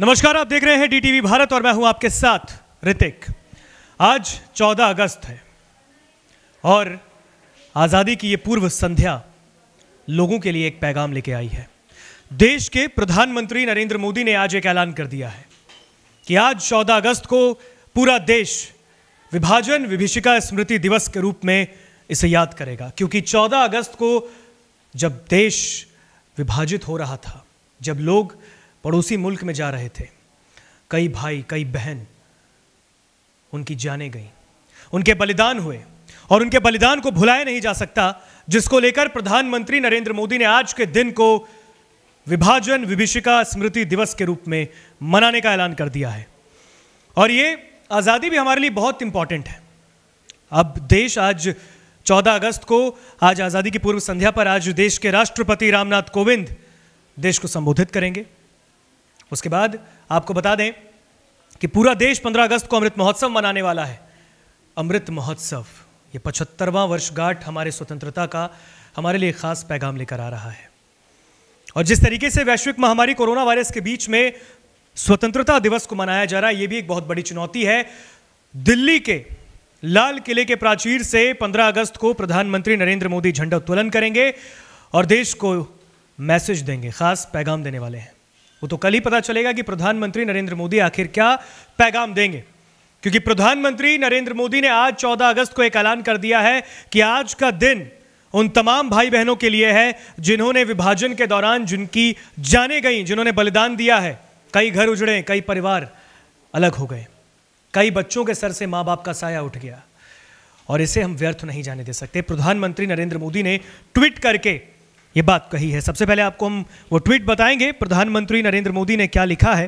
नमस्कार आप देख रहे हैं डीटीवी भारत और मैं हूं आपके साथ ऋतिक आज 14 अगस्त है और आज़ादी की यह पूर्व संध्या लोगों के लिए एक पैगाम लेके आई है देश के प्रधानमंत्री नरेंद्र मोदी ने आज एक ऐलान कर दिया है कि आज 14 अगस्त को पूरा देश विभाजन विभिषिका स्मृति दिवस के रूप में इसे याद करेगा क्योंकि 14 अगस्त को जब देश विभाजित हो रहा था जब लोग पड़ोसी मुल्क में जा रहे थे कई भाई कई बहन उनकी जाने गई उनके बलिदान हुए और उनके बलिदान को भुलाया नहीं जा सकता जिसको लेकर प्रधानमंत्री नरेंद्र मोदी ने आज के दिन को विभाजन विभिषिका स्मृति दिवस के रूप में मनाने का ऐलान कर दिया है और ये आज़ादी भी हमारे लिए बहुत इंपॉर्टेंट है अब देश आज 14 अगस्त को आज आज़ादी की पूर्व संध्या पर आज देश के राष्ट्रपति रामनाथ कोविंद देश को संबोधित करेंगे उसके बाद आपको बता दें कि पूरा देश 15 अगस्त को अमृत महोत्सव मनाने वाला है अमृत महोत्सव ये पचहत्तरवां वर्षगांठ हमारे स्वतंत्रता का हमारे लिए खास पैगाम लेकर आ रहा है और जिस तरीके से वैश्विक महामारी कोरोना वायरस के बीच में स्वतंत्रता दिवस को मनाया जा रहा है यह भी एक बहुत बड़ी चुनौती है दिल्ली के लाल किले के प्राचीर से 15 अगस्त को प्रधानमंत्री नरेंद्र मोदी झंडा उत्तोलन करेंगे और देश को मैसेज देंगे खास पैगाम देने वाले हैं वो तो कल ही पता चलेगा कि प्रधानमंत्री नरेंद्र मोदी आखिर क्या पैगाम देंगे क्योंकि प्रधानमंत्री नरेंद्र मोदी ने आज 14 अगस्त को एक ऐलान कर दिया है कि आज का दिन उन तमाम भाई बहनों के लिए है जिन्होंने विभाजन के दौरान जिनकी जाने गई जिन्होंने बलिदान दिया है कई घर उजड़े कई परिवार अलग हो गए कई बच्चों के सर से मां बाप का साया उठ गया और इसे हम व्यर्थ नहीं जाने दे सकते प्रधानमंत्री नरेंद्र मोदी ने ट्वीट करके ये बात कही है सबसे पहले आपको हम वो ट्वीट बताएंगे प्रधानमंत्री नरेंद्र मोदी ने क्या लिखा है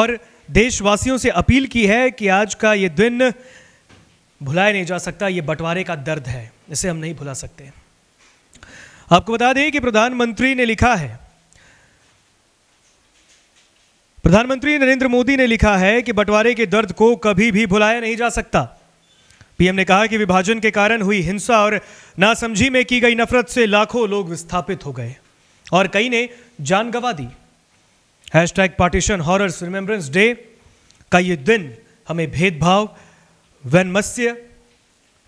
और देशवासियों से अपील की है कि आज का ये दिन भुलाया नहीं जा सकता ये बंटवारे का दर्द है इसे हम नहीं भुला सकते आपको बता दें कि प्रधानमंत्री ने लिखा है प्रधानमंत्री नरेंद्र मोदी ने लिखा है कि बंटवारे के दर्द को कभी भी भुलाया नहीं जा सकता पीएम ने कहा कि विभाजन के कारण हुई हिंसा और नासमझी में की गई नफरत से लाखों लोग विस्थापित हो गए और कई ने जान गंवा दी hashtag partition horrors remembrance day का ये दिन हमें भेदभाव वैनमस्य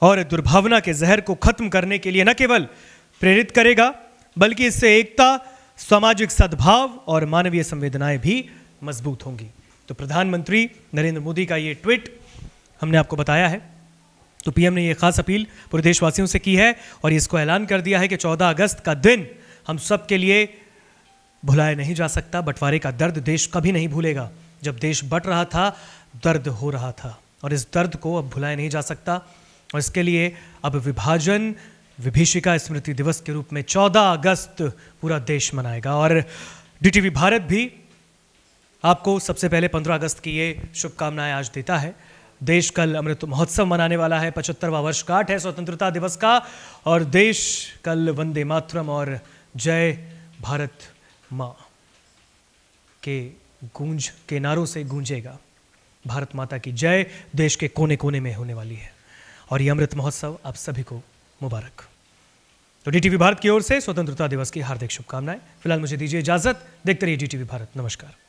और दुर्भावना के जहर को खत्म करने के लिए न केवल प्रेरित करेगा बल्कि इससे एकता सामाजिक सद्भाव और मानवीय संवेदनाएं भी मजबूत होंगी तो प्रधानमंत्री नरेंद्र मोदी का ये ट्वीट हमने आपको बताया है तो पीएम ने यह खास अपील पूरे देशवासियों से की है और इसको ऐलान कर दिया है कि 14 अगस्त का दिन हम सबके लिए भुलाया नहीं जा सकता बंटवारे का दर्द देश कभी नहीं भूलेगा जब देश बट रहा था दर्द हो रहा था और इस दर्द को अब भुलाया नहीं जा सकता और इसके लिए अब विभाजन विभीषिका स्मृति दिवस के रूप में 14 अगस्त पूरा देश मनाएगा और डीटीवी भारत भी आपको सबसे पहले 15 अगस्त की ये शुभकामनाएं आज देता है देश कल अमृत महोत्सव मनाने वाला है पचहत्तरवा काट है स्वतंत्रता दिवस का और देश कल वंदे मातरम और जय भारत माँ के गूंज के नारों से गूंजेगा भारत माता की जय देश के कोने कोने में होने वाली है और ये अमृत महोत्सव आप सभी को मुबारक तो डीटीवी भारत की ओर से स्वतंत्रता दिवस की हार्दिक शुभकामनाएं फिलहाल मुझे दीजिए इजाजत देखते रहिए डीटीवी भारत नमस्कार